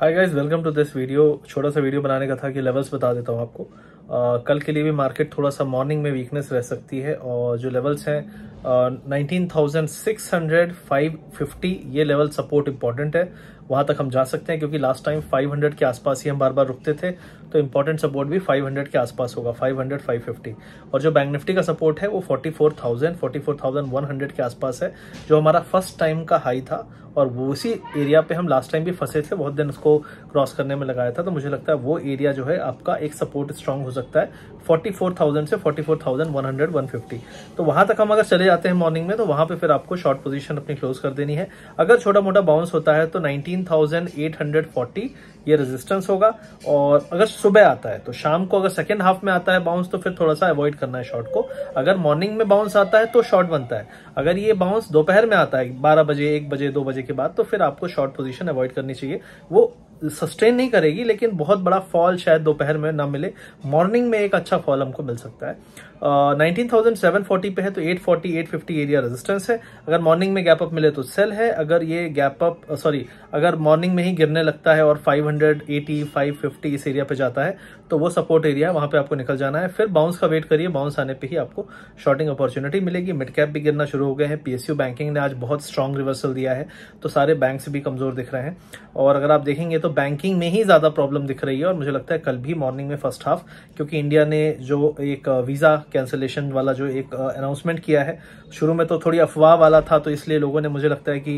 hi guys welcome to this video छोटा सा video बनाने का था कि लेवल्स बता देता हूँ आपको कल के लिए भी मार्केट थोड़ा सा मॉर्निंग में वीकनेस रह सकती है और जो लेवल्स हैं nineteen thousand six hundred five fifty ये लेवल सपोर्ट इंपॉर्टेंट है वहां तक हम जा सकते हैं क्योंकि लास्ट टाइम फाइव हंड्रेड के आसपास ही हम बार बार रुकते थे तो इंपॉर्टेंट सपोर्ट भी फाइव हंड्रेड के आसपास होगा फाइव हंड्रेड फाइव फिफ्टी और जो बैंक निफ्टी का सपोर्ट है वो forty four thousand forty four thousand one hundred के आसपास है जो हमारा फर्स्ट टाइम का हाई था और वो उसी एरिया पे हम लास्ट टाइम भी फंसे थे बहुत दिन उसको क्रॉस करने में लगाया था तो मुझे लगता है वो एरिया जो है आपका एक सपोर्ट स्ट्रांग हो सकता है 44,000 से 44,100 150 तो वहां तक हम अगर चले जाते हैं मॉर्निंग में तो वहां पे फिर आपको शॉर्ट पोजीशन अपनी क्लोज कर देनी है अगर छोटा मोटा बाउंस होता है तो 19,840 ये रेजिस्टेंस होगा और अगर सुबह आता है तो शाम को अगर सेकेंड हाफ में आता है बाउंस तो फिर थोड़ा सा अवॉइड करना है शॉर्ट को अगर मॉर्निंग में बाउंस आता है तो शॉर्ट बनता है अगर ये बाउंस दोपहर में आता है बारह बजे एक बजे दो बजे के बाद तो फिर आपको शॉर्ट पोजिशन अवॉइड करनी चाहिए वो सस्टेन नहीं करेगी लेकिन बहुत बड़ा फॉल शायद दोपहर में ना मिले मॉर्निंग में एक अच्छा फॉल हमको मिल सकता है नाइनटीन थाउजेंड सेवन फोर्टी पे है तो eight forty eight fifty area resistance है अगर मॉर्निंग में गैप अप मिले तो सेल है अगर ये गैप अप सॉरी अगर मॉर्निंग में ही गिरने लगता है और five hundred eighty five fifty इस एरिया पे जाता है तो वो सपोर्ट एरिया है वहां पे आपको निकल जाना है फिर बाउंस का वेट करिए बाउंस आने पर ही आपको शॉर्टिंग अपॉर्चुनिटी मिलेगी मिड कैप भी गिरना शुरू हो गए हैं पीएसयू बैंकिंग ने आज बहुत स्ट्रांग रिवर्सल दिया है तो सारे बैंक्स भी कमजोर दिख रहे हैं और अगर आप देखेंगे तो बैंकिंग में ही ज़्यादा प्रॉब्लम दिख रही है और मुझे लगता है कल भी मॉर्निंग में फर्स्ट हाफ क्योंकि इंडिया ने जो एक वीज़ा uh, कैंसिलेशन वाला जो एक अनाउंसमेंट uh, किया है शुरू में तो थोड़ी अफवाह वाला था तो इसलिए लोगों ने मुझे लगता है कि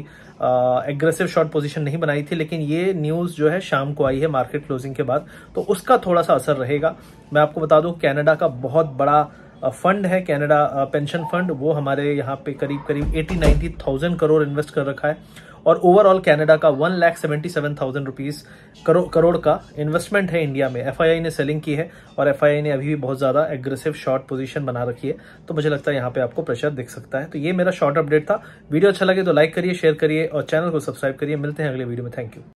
एग्रेसिव शॉर्ट पोजिशन नहीं बनाई थी लेकिन ये न्यूज़ जो है शाम को आई है मार्केट क्लोजिंग के बाद तो उसका थोड़ा सा असर रहेगा मैं आपको बता दूं कैनेडा का बहुत बड़ा फंड uh, है कैनेडा पेंशन फंड वो हमारे यहाँ पे करीब करीब eighty ninety thousand crore invest कर रखा है और ओवरऑल कनाडा का one lakh seventy seven thousand rupees करो, करोड़ का इन्वेस्टमेंट है इंडिया में एफ ने सेलिंग की है और एफ ने अभी भी बहुत ज़्यादा एग्रेसिव शॉर्ट पोजीशन बना रखी है तो मुझे लगता है यहाँ पे आपको प्रेशर दिख सकता है तो ये मेरा शॉर्ट अपडेट था वीडियो अच्छा लगे तो लाइक करिए शेयर करिए और चैनल को सब्सक्राइब करिए मिलते हैं अगले वीडियो में थैंक यू